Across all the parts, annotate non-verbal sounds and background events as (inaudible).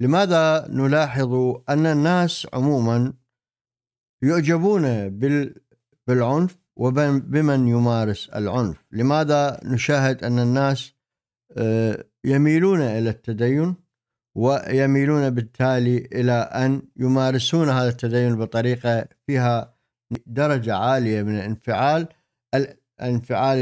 لماذا نلاحظ أن الناس عموما يعجبون بالعنف وبمن يمارس العنف لماذا نشاهد أن الناس آه، يميلون إلى التدين ويميلون بالتالي إلى أن يمارسون هذا التدين بطريقة فيها درجة عالية من الانفعال الانفعال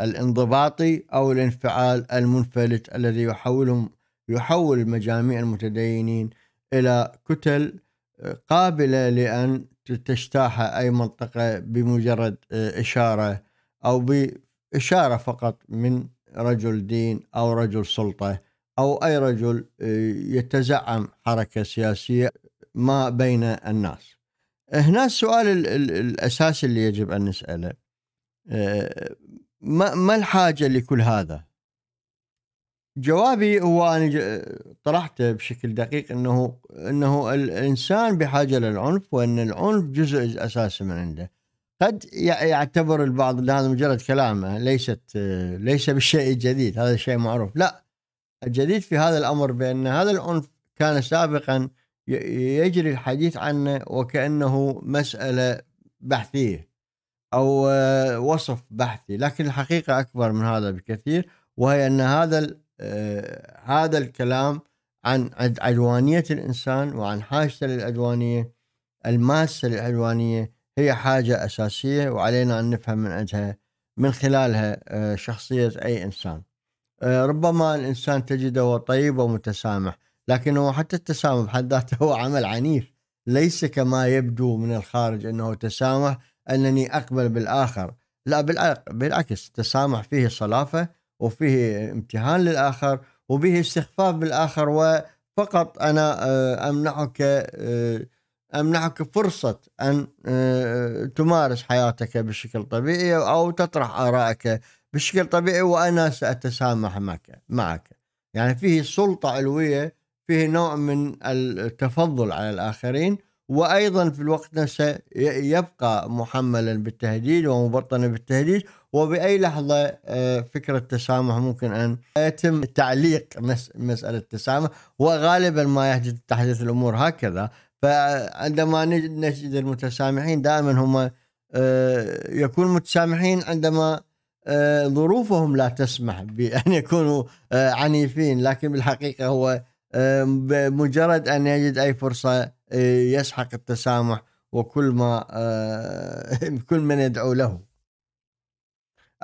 الانضباطي أو الانفعال المنفلت الذي يحولهم يحول مجاميع المتدينين إلى كتل آه، قابلة لأن تجتاح أي منطقة بمجرد آه، إشارة أو بإشارة فقط من رجل دين أو رجل سلطة أو أي رجل آه، يتزعم حركة سياسية ما بين الناس هنا السؤال الأساسي اللي يجب أن نسأله ما الحاجة لكل هذا جوابي هو انا طرحته بشكل دقيق انه انه الانسان بحاجه للعنف وان العنف جزء اساسي من عنده قد يعتبر البعض ان هذا مجرد كلامه ليست ليس بالشيء الجديد هذا شيء معروف لا الجديد في هذا الامر بان هذا العنف كان سابقا يجري الحديث عنه وكانه مساله بحثيه او وصف بحثي لكن الحقيقه اكبر من هذا بكثير وهي ان هذا آه، هذا الكلام عن عدوانية الإنسان وعن حاجته للعدوانية الماسة للعدوانية هي حاجة أساسية وعلينا أن نفهم من عندها من خلالها آه، شخصية أي إنسان آه، ربما الإنسان تجده طيب ومتسامح لكنه حتى التسامح بحد ذاته هو عمل عنيف ليس كما يبدو من الخارج أنه تسامح أنني أقبل بالآخر لا بالعكس التسامح فيه صلافة وفيه امتهان للآخر وفيه استخفاف بالآخر وفقط أنا أمنحك آه، أمنحك آه، فرصة أن آه، تمارس حياتك بشكل طبيعي أو تطرح آرائك بشكل طبيعي وأنا سأتسامح معك معك يعني فيه سلطة علوية فيه نوع من التفضل على الآخرين وأيضا في الوقت نفسه يبقى محملا بالتهديد ومبطنا بالتهديد وبأي لحظة آه، فكرة التسامح ممكن أن يتم تعليق مسألة التسامح وغالبا ما يحدث تحدث الأمور هكذا فعندما نجد المتسامحين دائما هم آه، يكون متسامحين عندما آه، ظروفهم لا تسمح بأن يكونوا عنيفين لكن بالحقيقة هو بمجرد أن يجد أي فرصة يسحق التسامح وكل ما (laughs) كل من يدعو له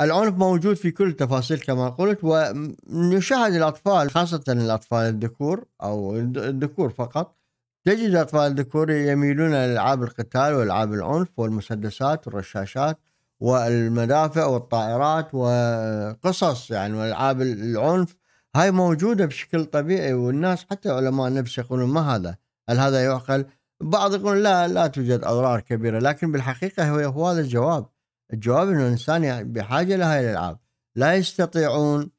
العنف موجود في كل التفاصيل كما قلت ونشاهد الأطفال خاصة الأطفال الذكور أو الذكور فقط تجد أطفال الذكور يميلون إلى ألعاب القتال وألعاب العنف والمسدسات والرشاشات والمدافع والطائرات وقصص يعني والعاب العنف هاي موجوده بشكل طبيعي والناس حتى علماء النفس يقولون ما هذا هل هذا يعقل بعض يقول لا لا توجد اضرار كبيره لكن بالحقيقه هو هذا الجواب الجواب انه الانسان يعني بحاجه لهذه الالعاب لا يستطيعون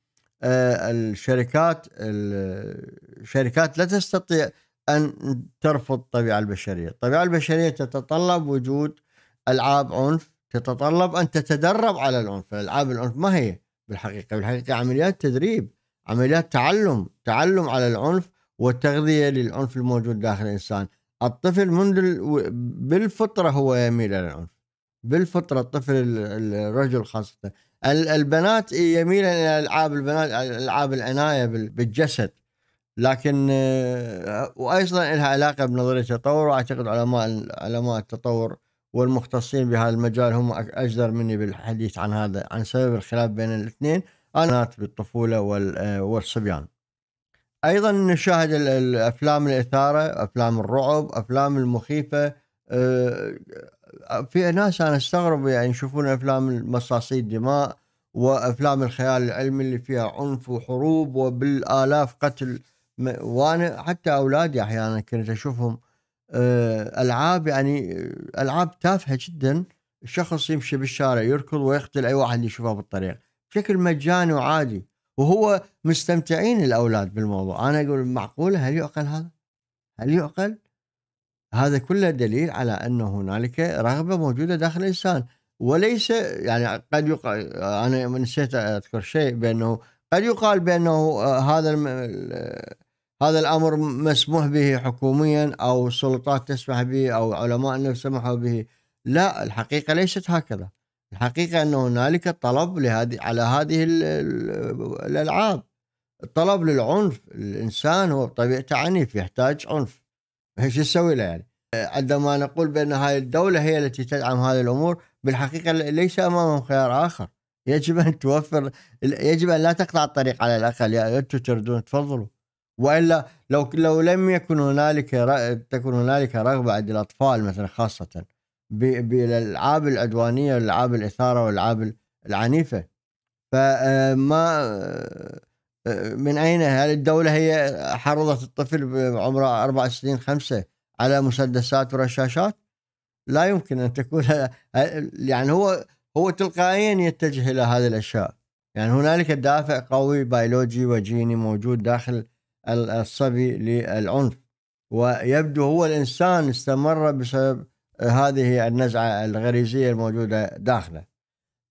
آه، الشركات الشركات لا تستطيع ان ترفض الطبيعه البشريه، الطبيعه البشريه تتطلب وجود العاب عنف، تتطلب ان تتدرب على العنف، العاب العنف ما هي بالحقيقه، بالحقيقه عمليات تدريب، عمليات تعلم، تعلم على العنف والتغذيه للعنف الموجود داخل الانسان، الطفل منذ بالفطره هو يميل الى العنف. بالفطره الطفل الرجل خاصه البنات إيه، يميل الى العاب البنات العاب العنايه بالجسد لكن آه، وايضا لها علاقه بنظريه التطور واعتقد علماء علماء التطور والمختصين بهذا المجال هم اجدر مني بالحديث عن هذا عن سبب الخلاف بين الاثنين البنات بالطفوله آه، والصبيان. ايضا نشاهد الافلام الاثاره، افلام الرعب، افلام المخيفه آه، في ناس انا استغرب يعني يشوفون افلام مصاصي الدماء وافلام الخيال العلمي اللي فيها عنف وحروب وبالالاف قتل وانا حتى اولادي احيانا كنت اشوفهم آه، العاب يعني آه، العاب تافهه جدا الشخص يمشي بالشارع يركض ويقتل اي واحد يشوفه بالطريق بشكل مجاني وعادي وهو مستمتعين الاولاد بالموضوع انا اقول معقول هل يعقل هذا هل يعقل هذا كله دليل على أن هنالك رغبة موجودة داخل الإنسان وليس يعني قد يقال أنا نسيت أذكر شيء بأنه قد يقال بأنه آه، هذا هذا الأمر مسموح به حكوميا أو السلطات تسمح به أو علماء النفس سمحوا به لا الحقيقة ليست هكذا الحقيقة أن هنالك طلب لهذه على هذه الألعاب الطلب للعنف الإنسان هو بطبيعته عنيف يحتاج عنف شو تسوي له يعني آه، عندما نقول بان هاي الدوله هي التي تدعم هذه الامور بالحقيقه ليس امامهم خيار اخر (laughs) يجب ان توفر يجب ان لا تقطع الطريق على الاقل يا انتم تردون تفضلوا والا لو لو لم يكن هنالك تكن هنالك رغبه عند الاطفال مثلا خاصه بالالعاب العدوانيه والالعاب الاثاره والالعاب العنيفه فما آه، آه، من أين هل الدولة هي حرضت الطفل بعمره أربع سنين خمسة على مسدسات ورشاشات لا يمكن أن تكون (laughs) يعني هو هو تلقائيا يتجه إلى هذه الأشياء يعني هنالك دافع قوي بيولوجي وجيني موجود داخل الصبي للعنف ويبدو هو الإنسان استمر بسبب هذه النزعة الغريزية الموجودة داخله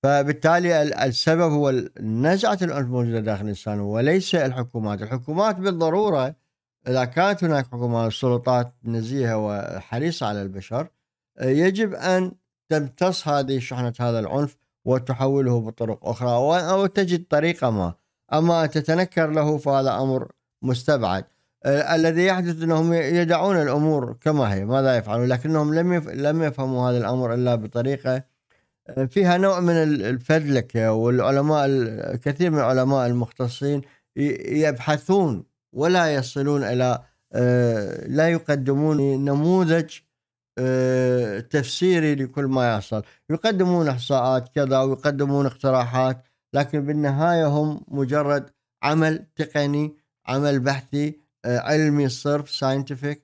فبالتالي السبب هو نزعة العنف الموجودة داخل الإنسان وليس الحكومات الحكومات بالضرورة إذا كانت هناك حكومات سلطات نزيهة وحريصة على البشر يجب أن تمتص هذه شحنة هذا العنف وتحوله بطرق أخرى أو تجد طريقة ما أما أن تتنكر له فهذا أمر مستبعد الذي يحدث أنهم يدعون الأمور كما هي ماذا يفعلون لكنهم لم لم يفهموا هذا الأمر إلا بطريقة فيها نوع من الفدلكة آه، والعلماء كثير من العلماء المختصين يبحثون ولا يصلون إلى آه، لا يقدمون نموذج آه، تفسيري لكل ما يحصل يقدمون إحصاءات كذا ويقدمون اقتراحات لكن بالنهاية هم مجرد عمل تقني عمل بحثي علمي صرف ساينتفك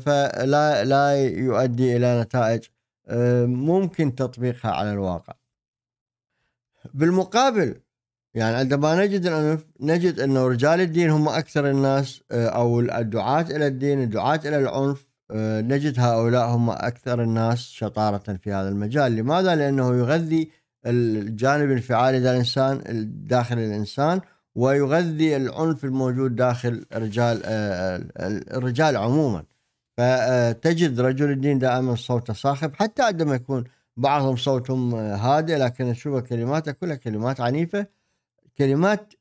فلا لا يؤدي إلى نتائج آه، ممكن تطبيقها على الواقع بالمقابل يعني عندما نجد نجد انه رجال الدين هم اكثر الناس آه، او الدعاة الى الدين الدعاة الى العنف آه، نجد هؤلاء هم اكثر الناس شطارة في هذا المجال لماذا لانه يغذي الجانب الانفعالي للانسان داخل الانسان ويغذي العنف الموجود داخل رجال الرجال عموما فتجد رجل الدين دائما صوته صاخب حتى عندما يكون بعضهم صوتهم هادئ لكن تشوف كلماته كلها كلمات عنيفه كلمات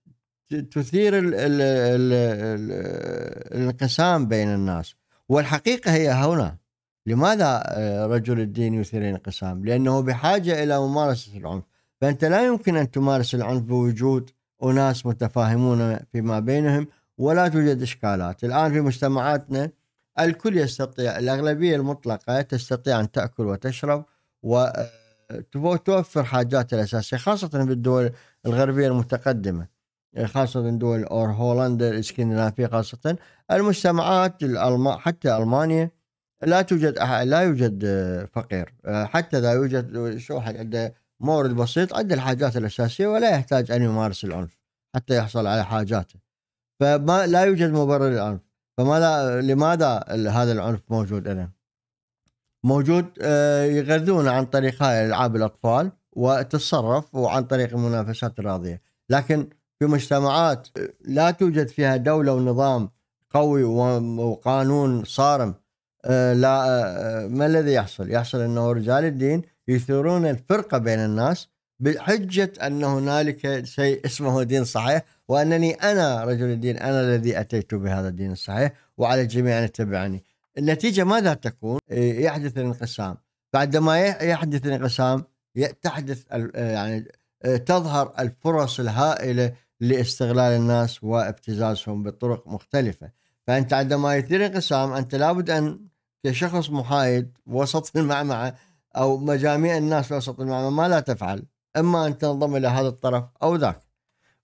تثير الانقسام بين الناس والحقيقه هي هنا لماذا آه، رجل الدين يثير الانقسام؟ لانه بحاجه الى ممارسه العنف فانت لا يمكن ان تمارس العنف بوجود اناس متفاهمون فيما بينهم ولا توجد اشكالات الان في مجتمعاتنا الكل يستطيع الأغلبية المطلقة تستطيع أن تأكل وتشرب وتوفر آه، حاجاتها الأساسية خاصة بالدول الغربية المتقدمة يعني خاصة دول أور هولندا الإسكندنافية خاصة المجتمعات حتى ألمانيا لا توجد لا يوجد آه، فقير آه، حتى إذا يوجد شو عنده مورد بسيط عنده الحاجات الأساسية ولا يحتاج أن يمارس العنف حتى يحصل على حاجاته فما لا يوجد مبرر للعنف فماذا لماذا هذا العنف موجود إذن؟ موجود آه، يغذون عن طريق هاي العاب الاطفال وتتصرف وعن طريق المنافسات الرياضيه لكن في مجتمعات آه، لا توجد فيها دوله ونظام قوي وقانون صارم آه، لا ما الذي يحصل؟ يحصل انه رجال الدين يثيرون الفرقه بين الناس بحجه ان هنالك شيء اسمه دين صحيح وأنني أنا رجل الدين أنا الذي أتيت بهذا الدين الصحيح وعلى الجميع أن يتبعني النتيجة ماذا تكون؟ يحدث الانقسام بعدما يحدث الانقسام تحدث يعني تظهر الفرص الهائلة لاستغلال الناس وابتزازهم بطرق مختلفة فأنت عندما يثير انقسام أنت لابد أن كشخص محايد وسط المعمعة أو مجاميع الناس وسط المعمعة ما لا تفعل إما أن تنضم إلى هذا الطرف أو ذاك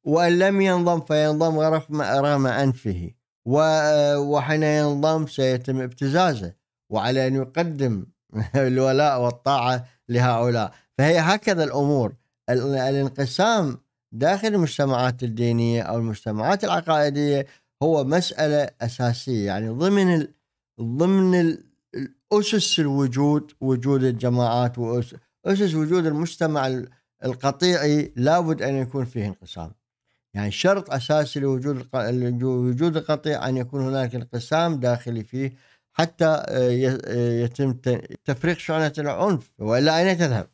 وأن لم ينضم فينضم رغم أنفه وحين ينضم سيتم ابتزازه وعلى أن يقدم (laughs) الولاء والطاعة لهؤلاء فهي هكذا الأمور الانقسام داخل المجتمعات الدينية أو المجتمعات العقائدية هو مسألة أساسية يعني ضمن الـ ضمن اسس الوجود وجود الجماعات وأسس وجود المجتمع القطيعي لابد أن يكون فيه انقسام يعني شرط اساسي لوجود وجود القطيع ان يكون هناك انقسام داخلي فيه حتى آه، آه، يتم تفريق شعله العنف والا اين تذهب؟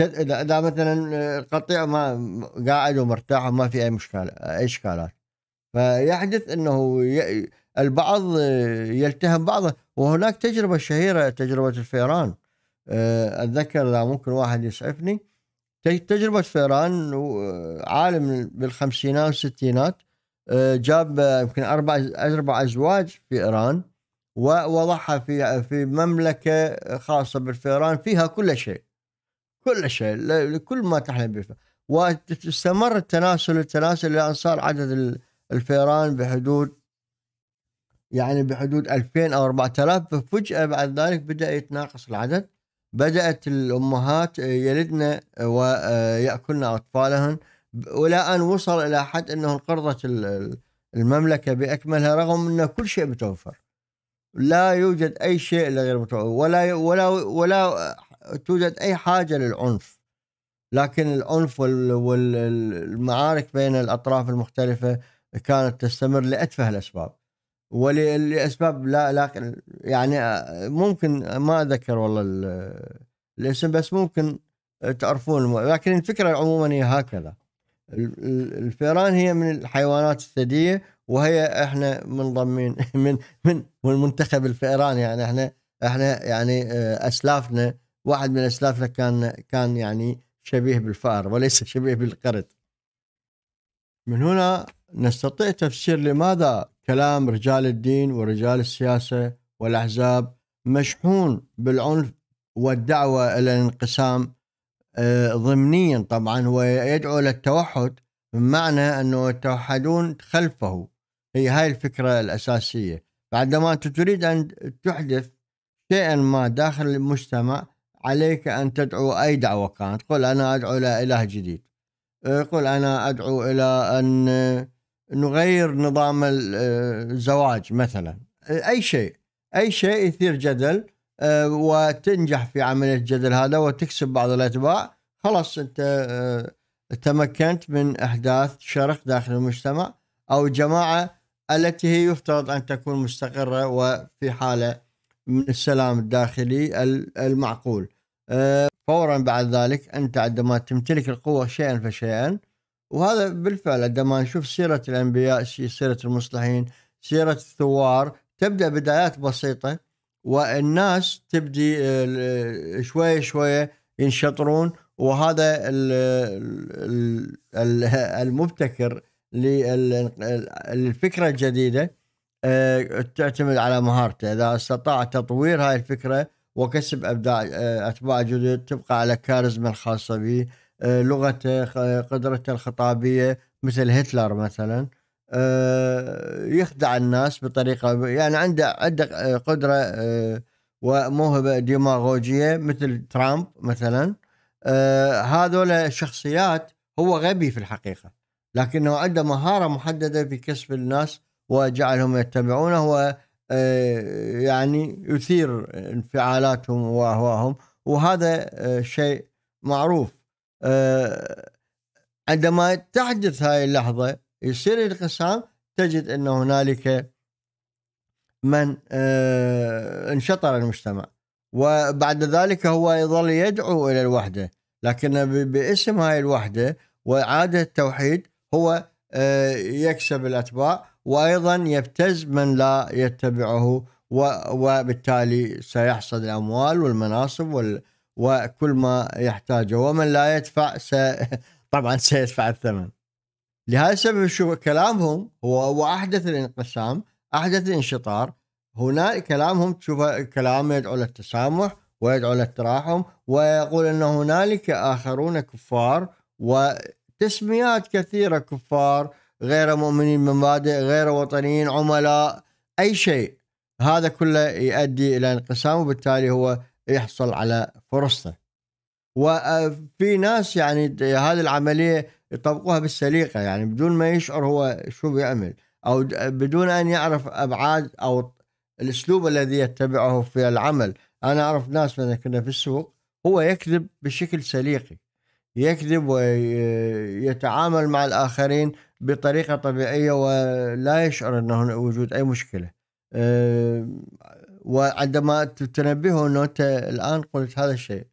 اذا مثلا آه، القطيع ما قاعد ومرتاح وما في اي مشكله اي اشكالات فيحدث انه البعض يلتهم بعضه وهناك تجربه شهيره تجربه الفيران اتذكر اذا ممكن واحد يسعفني تجربة فيران آه، عالم بالخمسينات والستينات آه، جاب يمكن أربع أربع أزواج في إيران ووضعها في في مملكة خاصة بالفيران فيها كل شيء كل شيء لكل ما تحلم به واستمر التناسل التناسل إلى أن صار عدد الفيران بحدود يعني بحدود 2000 أو 4000 ففجأة بعد ذلك بدأ يتناقص العدد بدأت الأمهات آه، يلدن آه، ويأكلن آه، أطفالهن ولا أن وصل إلى حد أنه انقرضت المملكة بأكملها رغم أن كل شيء متوفر لا يوجد أي شيء إلا غير متوفر ولا ولا ولا توجد أي حاجة للعنف لكن العنف والمعارك بين الأطراف المختلفة كانت تستمر لأتفه الأسباب ولاسباب لا لا يعني آه، ممكن آه، ما اذكر والله الاسم بس ممكن تعرفون لكن الفكره عموما هي هكذا الفيران هي من الحيوانات الثديه وهي احنا منضمين (laughs) من من من منتخب الفئران يعني احنا احنا يعني آه، اسلافنا واحد من اسلافنا كان كان يعني شبيه بالفأر وليس (laughs) شبيه بالقرد. من هنا نستطيع تفسير لماذا كلام رجال الدين ورجال السياسه والاحزاب مشحون بالعنف والدعوه الى الانقسام آه، ضمنيا طبعا ويدعو التوحد بمعنى انه يتوحدون خلفه هي هاي الفكره الاساسيه بعدما انت تريد ان تحدث شيئا ما داخل المجتمع عليك ان تدعو اي دعوه كانت قل انا ادعو الى اله جديد آه، قل انا ادعو الى ان نغير نظام آه، الزواج مثلا اي شيء اي شيء يثير جدل آه، وتنجح في عمليه الجدل هذا وتكسب بعض الاتباع خلاص انت آه، تمكنت من احداث شرخ داخل المجتمع او جماعه التي هي يفترض ان تكون مستقره وفي حاله من السلام الداخلي المعقول فورا بعد ذلك انت عندما تمتلك القوه شيئا فشيئا وهذا بالفعل عندما نشوف سيرة الأنبياء سيرة المصلحين سيرة الثوار تبدأ بدايات بسيطة والناس تبدي شوية آه، آه، شوية ينشطرون وهذا المبتكر للفكرة الجديدة آه، تعتمد على مهارته إذا استطاع تطوير هاي الفكرة وكسب أبداع أتباع جدد تبقى على كاريزما الخاصة به آه، لغته قدرته الخطابيه مثل هتلر مثلا آه، يخدع الناس بطريقه يعني عنده عنده قدره آه، وموهبه ديماغوجيه مثل ترامب مثلا هذول الشخصيات هو غبي في الحقيقه لكنه عنده مهاره محدده في كسب الناس وجعلهم يتبعونه و يعني يثير انفعالاتهم واهواهم وهذا شيء معروف آه، عندما تحدث هاي اللحظة يصير الانقسام تجد أن هنالك من آه، انشطر المجتمع وبعد ذلك هو يظل يدعو إلى الوحدة لكن باسم هاي الوحدة وعادة التوحيد هو آه، يكسب الأتباع وأيضا يبتز من لا يتبعه وبالتالي سيحصد الأموال والمناصب وال وكل ما يحتاجه ومن لا يدفع س... (laughs) طبعا سيدفع الثمن لهذا السبب شو كلامهم هو احدث الانقسام احدث الانشطار هنا كلامهم تشوف كلام يدعو للتسامح ويدعو للتراحم ويقول ان هنالك اخرون كفار وتسميات كثيره كفار غير مؤمنين بمبادئ غير وطنيين عملاء اي شيء هذا كله يؤدي الى انقسام وبالتالي هو يحصل على فرصه وفي ناس يعني هذه العمليه يطبقوها بالسليقه يعني بدون ما يشعر هو شو بيعمل او بدون ان يعرف ابعاد او الاسلوب الذي يتبعه في العمل انا اعرف ناس من كنا في السوق هو يكذب بشكل سليقي يكذب ويتعامل مع الاخرين بطريقه طبيعيه ولا يشعر انه وجود اي مشكله آه، وعندما تنبهه انه انت الان قلت هذا الشيء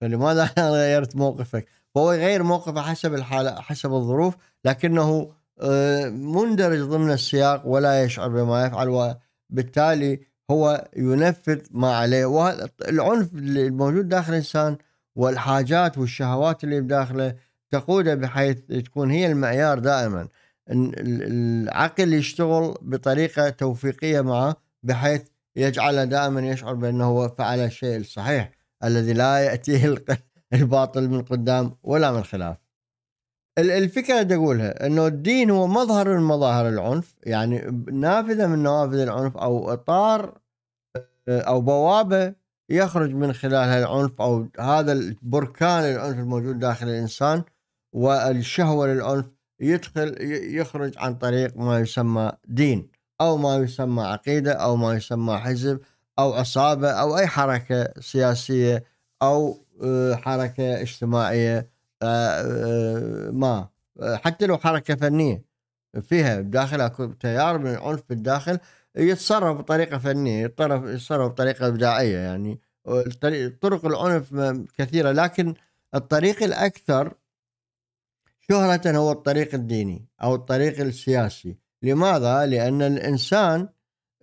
فلماذا (laughs) انا غيرت موقفك؟ فهو يغير موقفه حسب الحاله حسب الظروف لكنه آه، مندرج ضمن السياق ولا يشعر بما يفعل وبالتالي هو ينفذ ما عليه والعنف الموجود داخل الانسان والحاجات والشهوات اللي بداخله تقوده بحيث تكون هي المعيار دائما العقل يشتغل بطريقه توفيقيه معه بحيث يجعله دائما يشعر بأنه هو فعل الشيء الصحيح الذي لا يأتيه (laughs) الباطل من قدام ولا من خلاف الفكرة اللي أقولها أنه الدين هو مظهر من مظاهر العنف يعني نافذة من نوافذ العنف أو إطار آه، أو بوابة يخرج من خلالها العنف أو هذا البركان العنف الموجود داخل الإنسان والشهوة للعنف يدخل يخرج عن طريق ما يسمى دين أو ما يسمى عقيدة أو ما يسمى حزب أو عصابة أو أي حركة سياسية أو آه، حركة اجتماعية آه، آه، ما حتى لو حركة فنية فيها بداخل اكو تيار من العنف بالداخل يتصرف بطريقه فنيه يتصرف يتصرف بطريقه ابداعيه يعني طرق العنف كثيره لكن الطريق الاكثر شهرة هو الطريق الديني او الطريق السياسي لماذا؟ لأن الإنسان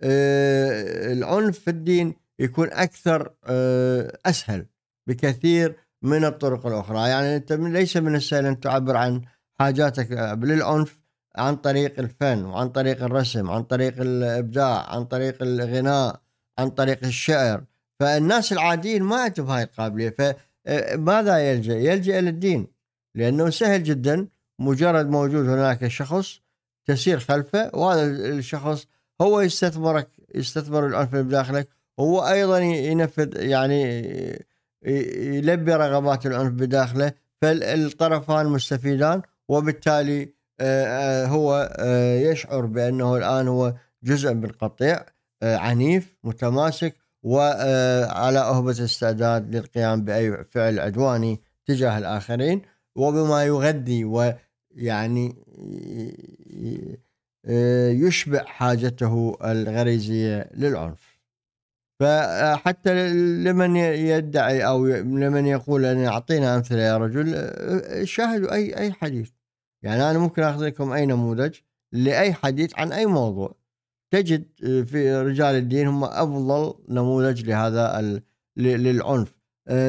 آه، العنف في الدين يكون أكثر آه، أسهل بكثير من الطرق الأخرى يعني أنت ليس من السهل أن تعبر عن حاجاتك آه، للعنف عن طريق الفن وعن طريق الرسم عن طريق الإبداع عن طريق الغناء عن طريق الشعر فالناس العاديين ما عندهم هاي القابلية فماذا يلجأ؟ يلجأ إلى الدين لأنه سهل جدا مجرد موجود هناك شخص تسير خلفه وهذا الشخص هو يستثمرك يستثمر العنف بداخلك هو ايضا ينفذ يعني يلبي رغبات العنف بداخله فالطرفان مستفيدان وبالتالي آه، آه، هو آه، يشعر بانه الان هو جزء من قطيع عنيف متماسك وعلى أهبة استعداد للقيام بأي فعل عدواني تجاه الآخرين وبما يغذي و يعني آه، يشبع حاجته الغريزية للعنف فحتى لمن يدعي أو لمن يقول أن أعطينا أمثلة يا رجل آه، شاهدوا أي أي حديث يعني أنا ممكن أخذ لكم أي نموذج لأي حديث عن أي موضوع تجد آه، في رجال الدين هم أفضل نموذج لهذا للعنف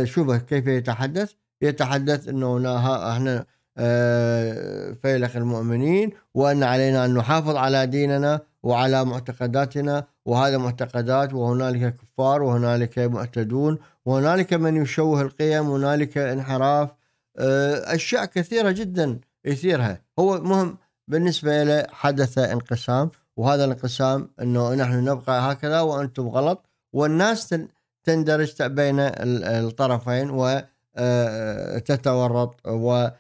شوف كيف يتحدث يتحدث أنه احنا آه، فيلق المؤمنين وأن علينا أن نحافظ على ديننا وعلى معتقداتنا وهذا معتقدات وهنالك كفار وهنالك معتدون وهنالك من يشوه القيم وهنالك انحراف آه، أشياء كثيرة جدا يثيرها هو مهم بالنسبة له حدث انقسام وهذا الانقسام أنه نحن نبقى هكذا وأنتم غلط والناس تندرج بين الطرفين وتتورط و آه،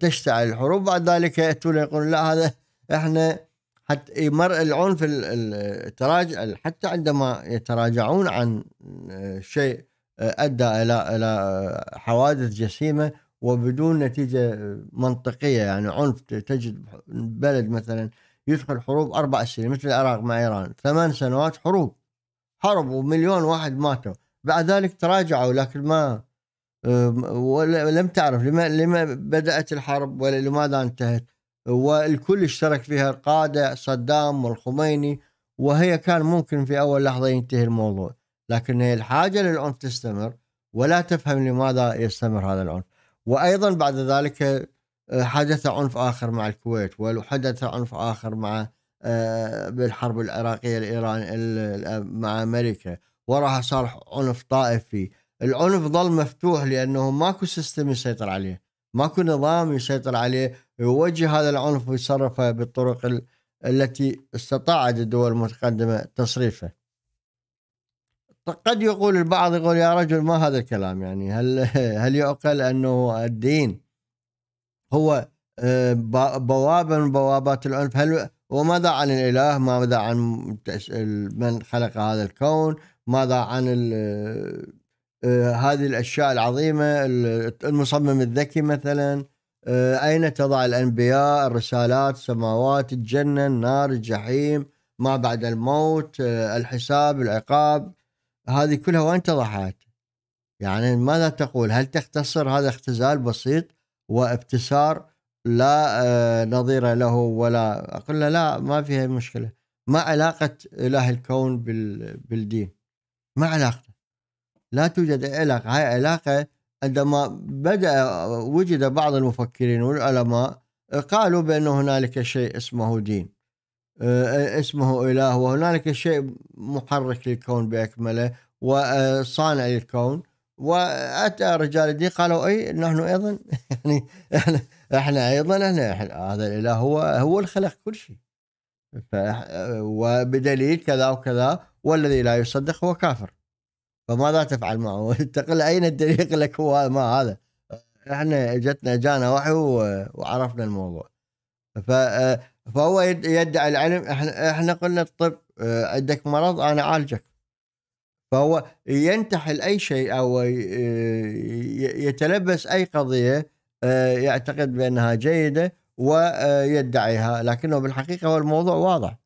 تشتعل الحروب بعد ذلك يأتون يقولون لا هذا احنا حتى يمر العنف التراجع حتى عندما يتراجعون عن شيء ادى الى الى حوادث جسيمه وبدون نتيجه منطقيه يعني عنف تجد بلد مثلا يدخل حروب اربع سنين مثل العراق مع ايران ثمان سنوات حروب حرب ومليون واحد ماتوا بعد ذلك تراجعوا لكن ما ولم تعرف لما لما بدات الحرب ولا لماذا انتهت والكل اشترك فيها القاده صدام والخميني وهي كان ممكن في اول لحظه ينتهي الموضوع لكن هي الحاجه للعنف تستمر ولا تفهم لماذا يستمر هذا العنف وايضا بعد ذلك أه، حدث عنف اخر مع الكويت وحدث عنف اخر مع أه، بالحرب العراقيه الايران مع امريكا وراها صار عنف طائفي العنف ظل مفتوح لانه ماكو سيستم يسيطر عليه ماكو نظام يسيطر عليه ويوجه هذا العنف ويصرفه بالطرق التي استطاعت الدول المتقدمه تصريفه قد يقول البعض يقول يا رجل ما هذا الكلام يعني هل (laughs) هل يعقل انه الدين هو آه، بوابه من بوابات العنف هل وماذا عن الاله ماذا عن من خلق هذا الكون ماذا عن آه، هذه الاشياء العظيمه المصمم الذكي مثلا آه، اين تضع الانبياء الرسالات السماوات الجنه النار الجحيم ما بعد الموت آه، الحساب العقاب هذه كلها وين تضعت يعني ماذا تقول هل تختصر هذا اختزال بسيط وابتسار لا نظير له ولا اقول له لا ما فيها مشكله ما علاقه اله الكون بالدين ما علاقته لا توجد علاقة هاي علاقة عندما بدأ وجد بعض المفكرين والعلماء قالوا بأن هنالك شيء اسمه دين آه، اسمه إله وهنالك شيء محرك للكون بأكمله وصانع للكون واتى رجال الدين قالوا اي نحن ايضا (laughs) يعني احنا, احنا ايضا احنا هذا الاله هو هو الخلق كل شيء وبدليل كذا وكذا والذي لا يصدق هو كافر فماذا تفعل معه؟ (laughs) تقل اين الدليل؟ يقول لك هو ما هذا احنا جتنا جانا وحي وعرفنا الموضوع آه، فهو يدعي العلم احنا احنا قلنا الطب آه، عندك مرض انا اعالجك فهو ينتحل اي شيء او آه، يتلبس اي قضيه يعتقد بانها جيده ويدعيها لكنه بالحقيقه هو الموضوع واضح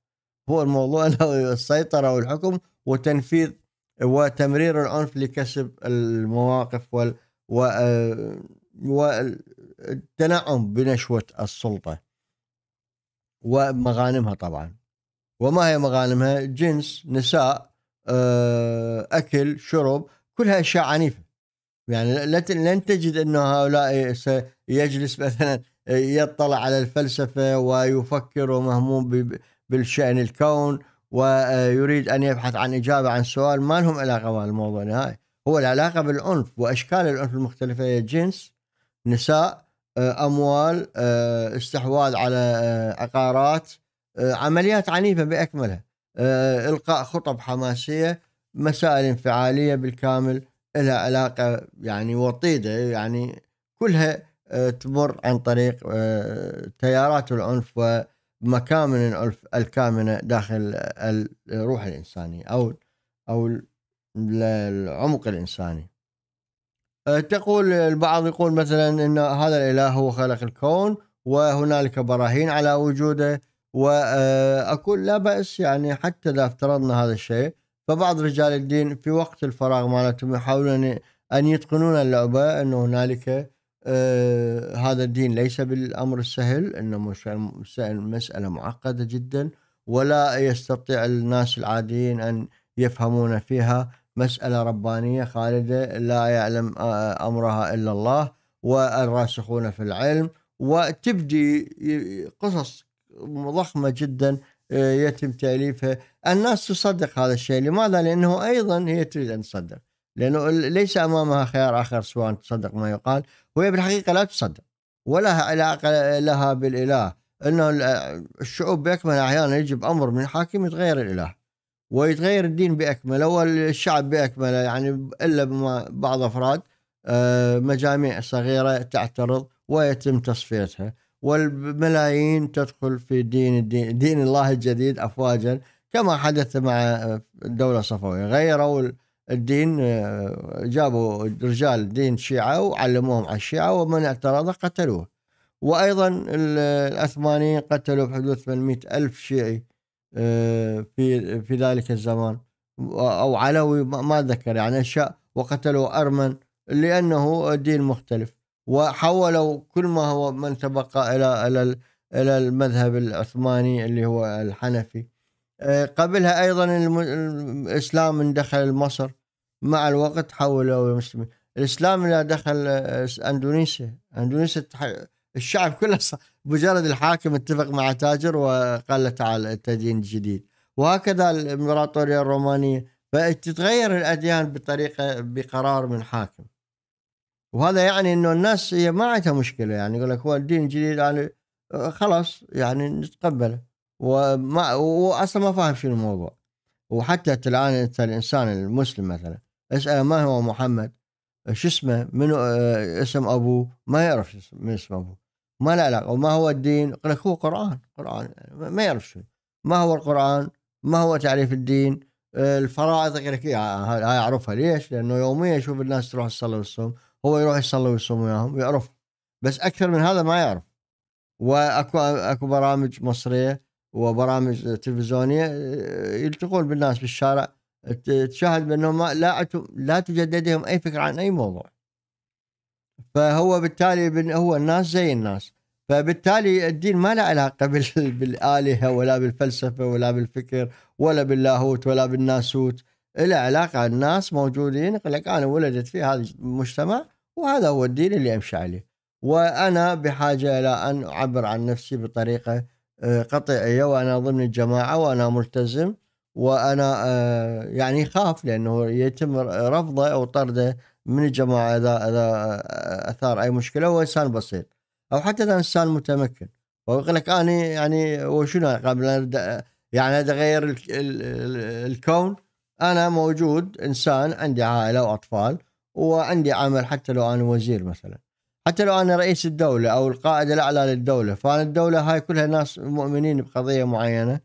هو الموضوع (laughs) السيطره والحكم وتنفيذ وتمرير العنف لكسب المواقف وال والتنعم بنشوة السلطة ومغانمها طبعا وما هي مغانمها جنس نساء آه، أكل شرب كلها أشياء عنيفة يعني لن تجد أن هؤلاء سيجلس مثلا يطلع على الفلسفة ويفكر ومهموم بالشأن الكون ويريد أن يبحث عن إجابة عن سؤال ما لهم علاقة بالموضوع نهائي هو العلاقة بالعنف وأشكال العنف المختلفة هي جنس نساء آه، أموال آه، استحواذ على آه، عقارات عمليات عنيفة بأكملها إلقاء خطب حماسية مسائل انفعالية بالكامل لها علاقة يعني وطيدة يعني كلها تمر عن طريق تيارات العنف و مكامن الكامنة داخل الروح الإنسانية أو أو العمق الإنساني أه، تقول البعض يقول مثلا أن هذا الإله هو خلق الكون وهنالك براهين على وجوده وأقول أه، لا بأس يعني حتى إذا افترضنا هذا الشيء فبعض رجال الدين في وقت الفراغ مالتهم يحاولون أن يتقنون اللعبة أنه هنالك آه هذا الدين ليس بالامر السهل انه مساله معقده جدا ولا يستطيع الناس العاديين ان يفهمون فيها مساله ربانيه خالده لا يعلم آه، امرها الا الله والراسخون في العلم وتبدي قصص ضخمه جدا آه، يتم تاليفها، الناس تصدق هذا الشيء، لماذا؟ لانه ايضا هي تريد ان تصدق. لانه ليس امامها خيار اخر سواء تصدق ما يقال وهي بالحقيقه لا تصدق ولا علاقه لها بالاله انه الشعوب باكملها احيانا يجب امر من حاكم يتغير الاله ويتغير الدين باكمله والشعب باكمله يعني الا بعض افراد آه، مجاميع صغيره تعترض ويتم تصفيتها والملايين تدخل في دين الدين دين الله الجديد افواجا كما حدث مع الدوله آه، الصفويه غيروا الدين آه، جابوا رجال دين شيعة وعلموهم على الشيعة ومن اعترض قتلوه وأيضا العثمانيين قتلوا بحدود 800 ألف شيعي آه، في في ذلك الزمان أو علوي ما ذكر يعني أشياء وقتلوا أرمن لأنه دين مختلف وحولوا كل ما هو من تبقى إلى إلى إلى المذهب العثماني اللي هو الحنفي آه، قبلها ايضا الاسلام دخل مصر مع الوقت حولوا المسلمين الاسلام اللي دخل اندونيسيا اندونيسيا الشعب كله مجرد الحاكم اتفق مع تاجر وقال له تعال التدين الجديد وهكذا الامبراطوريه الرومانيه فتتغير الاديان بطريقه بقرار من حاكم وهذا يعني انه الناس هي ما عندها مشكله يعني يقول لك هو الدين الجديد يعني آه، خلاص يعني نتقبله وما واصلا ما فاهم شنو الموضوع وحتى الان انت الانسان المسلم مثلا اسأل ما هو محمد شو اسمه منو آه، اسم ابوه ما يعرف من اسم ابوه ما له علاقه وما هو الدين يقول لك هو قران قران ما يعرف شو ما هو القران ما هو تعريف الدين الفرائض يقول لك هاي اعرفها ليش؟ لانه يوميا يشوف الناس تروح تصلي ويصوم، هو يروح يصلي ويصوم وياهم ويعرف بس اكثر من هذا ما يعرف واكو اكو برامج مصريه وبرامج تلفزيونيه آه، يلتقون بالناس بالشارع تشاهد بانهم لا لا توجد لديهم اي فكره عن اي موضوع فهو بالتالي هو الناس زي الناس فبالتالي الدين ما له علاقه (laughs) بالالهه ولا بالفلسفه ولا بالفكر ولا باللاهوت ولا بالناسوت له علاقه الناس موجودين يقول لك انا ولدت في هذا المجتمع وهذا هو الدين اللي امشي عليه وانا بحاجه الى ان اعبر عن نفسي بطريقه آه، قطعية وانا ضمن الجماعه وانا ملتزم وانا آه، يعني خاف لانه يتم رفضه او طرده من الجماعه اذا اذا آه، اثار اي مشكله هو انسان بسيط او حتى اذا انسان متمكن ويقول لك انا يعني وشنو قبل يعني اغير الكون انا موجود انسان عندي عائله واطفال وعندي عمل حتى لو انا وزير مثلا حتى لو انا رئيس الدوله او القائد الاعلى للدوله فانا الدوله هاي كلها ناس مؤمنين بقضيه معينه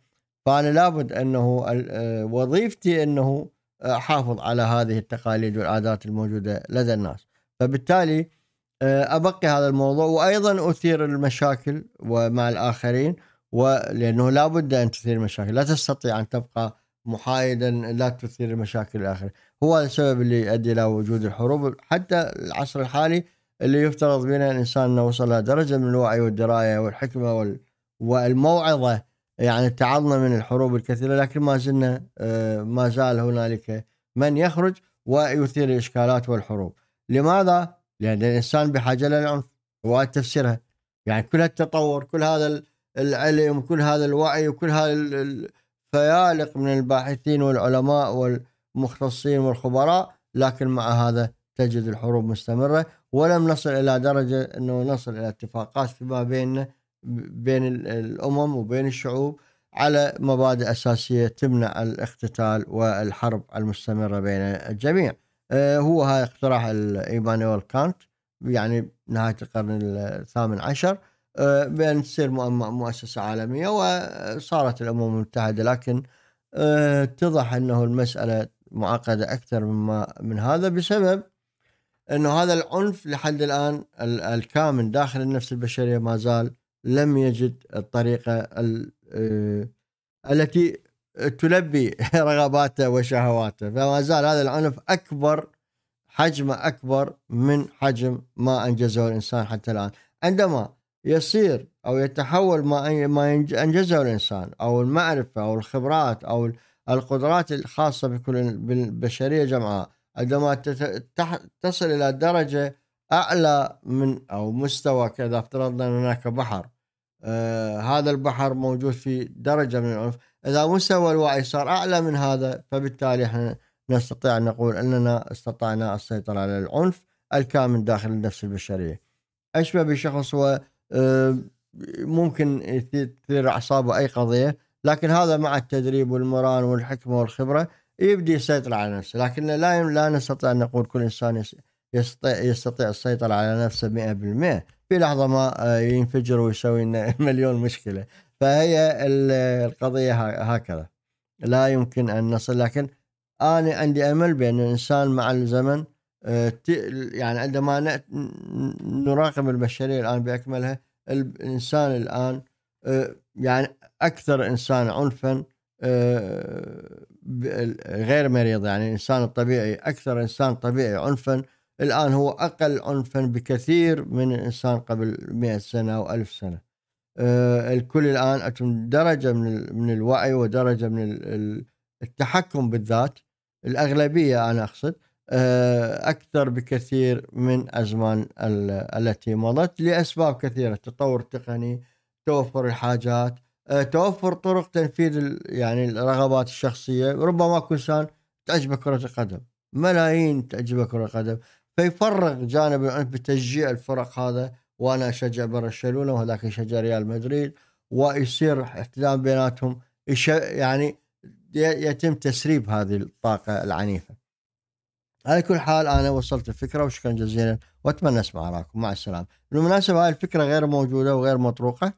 فانا لابد انه آه، وظيفتي انه آه، احافظ على هذه التقاليد والعادات الموجوده لدى الناس فبالتالي آه، ابقي هذا الموضوع وايضا اثير المشاكل ومع الاخرين ولانه لابد ان تثير مشاكل لا تستطيع ان تبقى محايدا لا تثير المشاكل الآخر هو السبب اللي يؤدي الى وجود الحروب حتى العصر الحالي اللي يفترض بنا الانسان انه وصل لدرجه من الوعي والدرايه والحكمه والموعظه يعني تعظنا من الحروب الكثيرة لكن ما زلنا آه، ما زال هنالك من يخرج ويثير الإشكالات والحروب لماذا؟ لأن الإنسان بحاجة للعنف وهذا تفسيرها يعني كل التطور كل هذا العلم كل هذا الوعي وكل هذا الفيالق من الباحثين والعلماء والمختصين والخبراء لكن مع هذا تجد الحروب مستمرة ولم نصل إلى درجة أنه نصل إلى اتفاقات فيما بيننا بين الامم وبين الشعوب على مبادئ اساسيه تمنع الاقتتال والحرب المستمره بين الجميع. آه، هو هذا اقتراح ايمانويل كانت يعني نهايه القرن الثامن عشر آه، بان تصير مؤسسه عالميه وصارت الامم المتحده لكن آه، اتضح انه المساله معقده اكثر مما من هذا بسبب انه هذا العنف لحد الان الكامن داخل النفس البشريه ما زال لم يجد الطريقه آه، التي تلبي (laughs) رغباته وشهواته فما زال هذا العنف اكبر حجمه اكبر من حجم ما انجزه الانسان حتى الان عندما يصير او يتحول ما ما انجزه الانسان او المعرفه او الخبرات او القدرات الخاصه بكل بالبشريه جمعاء عندما تصل الى درجه اعلى من او مستوى كذا افترضنا ان هناك بحر آه هذا البحر موجود في درجة من العنف إذا مستوى الوعي صار أعلى من هذا فبالتالي احنا نستطيع أن نقول أننا استطعنا السيطرة على العنف الكامن داخل النفس البشرية أشبه بشخص هو آه ممكن تثير أعصابه أي قضية لكن هذا مع التدريب والمران والحكمة والخبرة يبدي يسيطر على نفسه لكن لا لا نستطيع أن نقول كل إنسان يستطيع السيطرة على نفسه 100% في لحظه ما آه، ينفجر ويسوي لنا (laughs) مليون مشكله فهي القضيه هكذا لا يمكن ان نصل لكن انا عندي امل بان الانسان مع الزمن آه، يعني عندما نراقب البشريه الان باكملها الانسان الان آه، يعني اكثر انسان عنفا غير مريض يعني الانسان الطبيعي اكثر انسان طبيعي عنفا الآن هو أقل عنفا بكثير من الإنسان قبل 100 سنة أو 1000 سنة آه، الكل الآن أتم درجة من, من الوعي ودرجة من التحكم بالذات الأغلبية أنا أقصد آه، أكثر بكثير من أزمان التي مضت لأسباب كثيرة التطور التقني توفر الحاجات آه، توفر طرق تنفيذ يعني الرغبات الشخصية ربما كل إنسان تعجبه كرة القدم ملايين تعجبه كرة القدم فيفرغ جانب العنف بتشجيع الفرق هذا وانا اشجع برشلونه وهذاك يشجع ريال مدريد ويصير احتلام بيناتهم يعني يتم تسريب هذه الطاقه العنيفه. على كل حال انا وصلت الفكره وشكرا جزيلا واتمنى اسمع رايكم مع السلامه. بالمناسبه هاي الفكره غير موجوده وغير مطروقه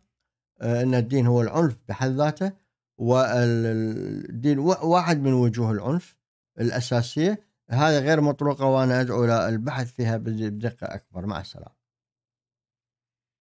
آه، ان الدين هو العنف بحد ذاته والدين واحد من وجوه العنف الاساسيه هذا غير مطروقة وأنا أدعو إلى البحث فيها بدقة أكبر مع السلامة